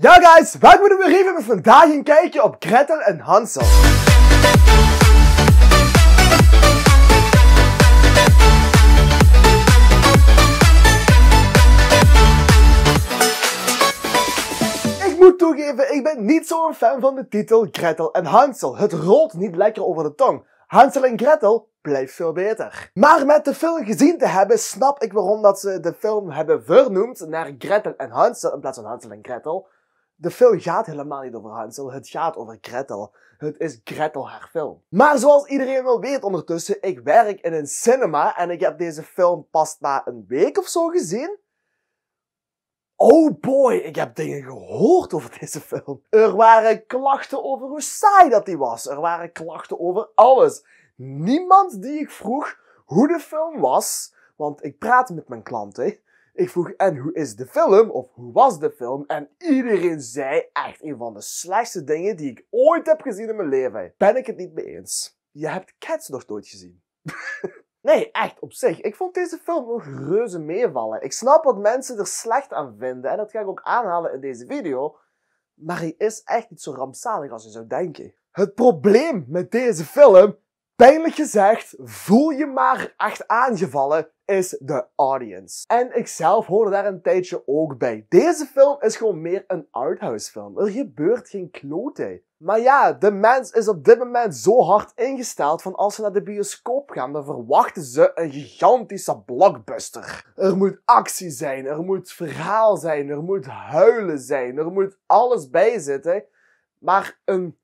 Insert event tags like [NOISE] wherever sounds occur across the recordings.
Ja guys, welkom bij de We met vandaag een kijkje op Gretel en Hansel. Ik moet toegeven, ik ben niet zo'n fan van de titel Gretel en Hansel. Het rolt niet lekker over de tong. Hansel en Gretel blijft veel beter. Maar met de film gezien te hebben, snap ik waarom dat ze de film hebben vernoemd naar Gretel en Hansel in plaats van Hansel en Gretel. De film gaat helemaal niet over Hansel, het gaat over Gretel. Het is Gretel haar film. Maar zoals iedereen wel weet ondertussen, ik werk in een cinema en ik heb deze film pas na een week of zo gezien. Oh boy, ik heb dingen gehoord over deze film. Er waren klachten over hoe saai dat die was. Er waren klachten over alles. Niemand die ik vroeg hoe de film was, want ik praat met mijn klanten, ik vroeg, en hoe is de film? Of hoe was de film? En iedereen zei echt een van de slechtste dingen die ik ooit heb gezien in mijn leven. Ben ik het niet mee eens? Je hebt Cats nog nooit gezien. [LAUGHS] nee, echt, op zich. Ik vond deze film nog reuze meevallen. Ik snap wat mensen er slecht aan vinden. En dat ga ik ook aanhalen in deze video. Maar hij is echt niet zo rampzalig als je zou denken. Het probleem met deze film Pijnlijk gezegd, voel je maar echt aangevallen is de audience. En ik zelf hoorde daar een tijdje ook bij. Deze film is gewoon meer een arthouse film. Er gebeurt geen klote. Maar ja, de mens is op dit moment zo hard ingesteld van als ze naar de bioscoop gaan, dan verwachten ze een gigantische blockbuster. Er moet actie zijn, er moet verhaal zijn, er moet huilen zijn, er moet alles bij zitten. Maar een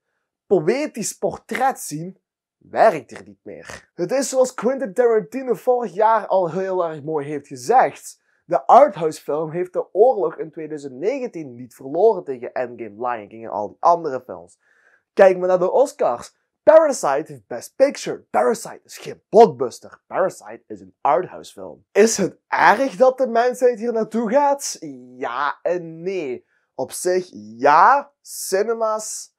poëtisch portret zien werkt er niet meer. Het is zoals Quentin Tarantino vorig jaar al heel erg mooi heeft gezegd. De arthouse film heeft de oorlog in 2019 niet verloren tegen Endgame, Lion King en al die andere films. Kijk maar naar de Oscars. Parasite heeft Best Picture. Parasite is geen blockbuster. Parasite is een arthouse film. Is het erg dat de mensheid hier naartoe gaat? Ja en nee. Op zich ja, cinema's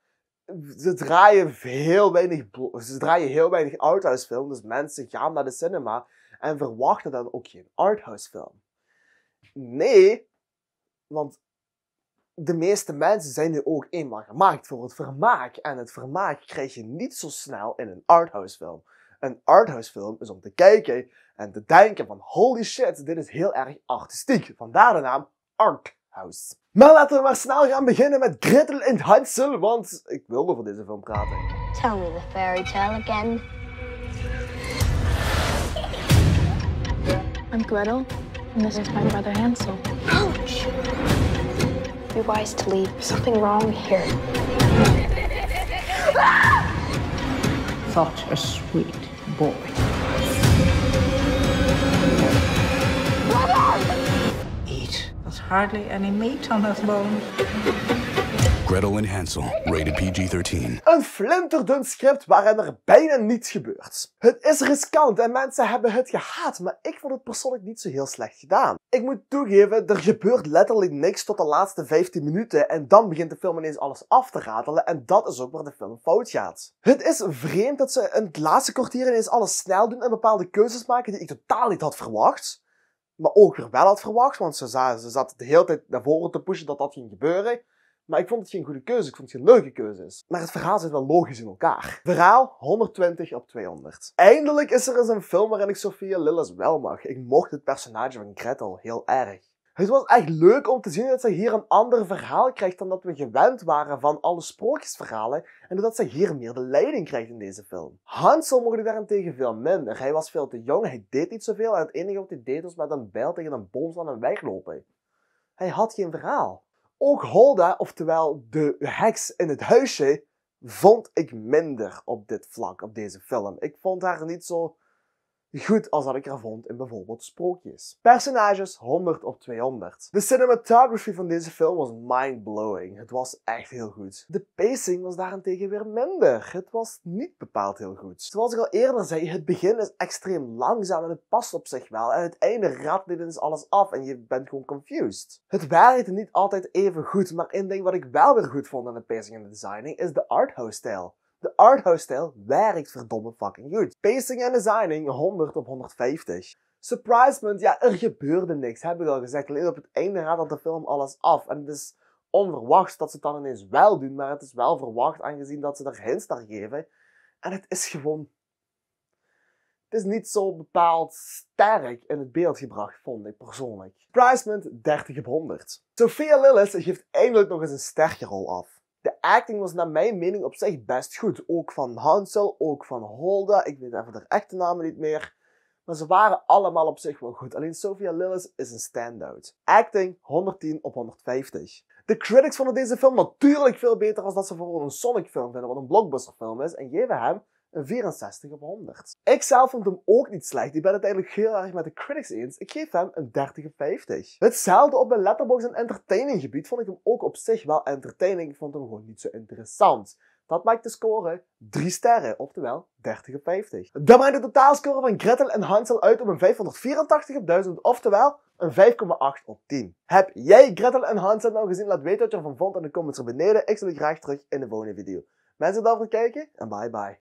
ze draaien heel weinig, ze draaien heel weinig arthouse films. Dus mensen gaan naar de cinema en verwachten dan ook geen arthouse film. Nee, want de meeste mensen zijn nu ook eenmaal gemaakt voor het vermaak. En het vermaak krijg je niet zo snel in een arthouse film. Een arthouse film is om te kijken en te denken van holy shit, dit is heel erg artistiek. Vandaar de naam art House. Maar laten we maar snel gaan beginnen met Gretel en Hansel, want ik wilde over deze film praten. Tell me the fairy tale again. I'm Gretel, and this is my brother Hansel. Ouch! Be wise to leave. something wrong here. Such a sweet boy. hardly any meat on that bone. Gretel en Hansel, rated PG-13. Een flinterdun script waarin er bijna niets gebeurt. Het is riskant en mensen hebben het gehaat, maar ik vond het persoonlijk niet zo heel slecht gedaan. Ik moet toegeven, er gebeurt letterlijk niks tot de laatste 15 minuten en dan begint de film ineens alles af te ratelen en dat is ook waar de film fout gaat. Het is vreemd dat ze in het laatste kwartier ineens alles snel doen en bepaalde keuzes maken die ik totaal niet had verwacht maar ook er wel had verwacht. Want ze, ze zat de hele tijd naar voren te pushen dat dat ging gebeuren. Maar ik vond het geen goede keuze. Ik vond het geen leuke keuze. Is. Maar het verhaal zit wel logisch in elkaar. Verhaal 120 op 200. Eindelijk is er eens een film waarin ik Sophia Lillis wel mag. Ik mocht het personage van Gretel heel erg. Het was echt leuk om te zien dat ze hier een ander verhaal krijgt dan dat we gewend waren van alle sprookjesverhalen. En dat ze hier meer de leiding krijgt in deze film. Hansel mocht daarentegen veel minder. Hij was veel te jong, hij deed niet zoveel. En het enige wat hij deed was met een bijl tegen een boom van en weglopen. Hij had geen verhaal. Ook Holda, oftewel de heks in het huisje, vond ik minder op dit vlak, op deze film. Ik vond haar niet zo goed als dat ik er vond in bijvoorbeeld Sprookjes. Personages 100 op 200. De cinematography van deze film was mind-blowing. Het was echt heel goed. De pacing was daarentegen weer minder. Het was niet bepaald heel goed. Zoals ik al eerder zei, het begin is extreem langzaam en het past op zich wel. En het einde raadt dit eens alles af en je bent gewoon confused. Het werkte niet altijd even goed, maar één ding wat ik wel weer goed vond aan de pacing en de designing is de arthouse stijl. De arthouse-stijl werkt verdomme fucking goed. Pacing en designing 100 op 150. Surprisement, ja, er gebeurde niks, heb ik al gezegd. Alleen op het einde raadt de film alles af. En het is onverwacht dat ze het dan ineens wel doen, maar het is wel verwacht aangezien dat ze er hints naar geven. En het is gewoon. Het is niet zo bepaald sterk in het beeld gebracht, vond ik persoonlijk. Surprisement 30 op 100. Sophia Lillis geeft eindelijk nog eens een sterke rol af de acting was naar mijn mening op zich best goed. Ook van Hansel, ook van Holda. Ik weet even de echte namen niet meer. Maar ze waren allemaal op zich wel goed. Alleen Sophia Lillis is een standout. Acting 110 op 150. De critics vonden deze film natuurlijk veel beter als dat ze voor een Sonic film vinden, wat een blockbuster-film is, en geven hem een 64 op 100. Ik zelf vond hem ook niet slecht. Ik ben het eigenlijk heel erg met de critics eens. Ik geef hem een 30 op 50. Hetzelfde op mijn letterbox en entertaining gebied vond ik hem ook op zich wel entertaining. Ik vond hem gewoon niet zo interessant. Dat maakt de score 3 sterren, oftewel 30 op 50. Dan maakt de totaalscore van Gretel en Hansel uit op een 584 op 1000, oftewel een 5,8 op 10. Heb jij Gretel en Hansel nou gezien? Laat weten wat je ervan vond in de comments er beneden. Ik zie je graag terug in de volgende video. Mensen, dan voor het kijken en bye bye.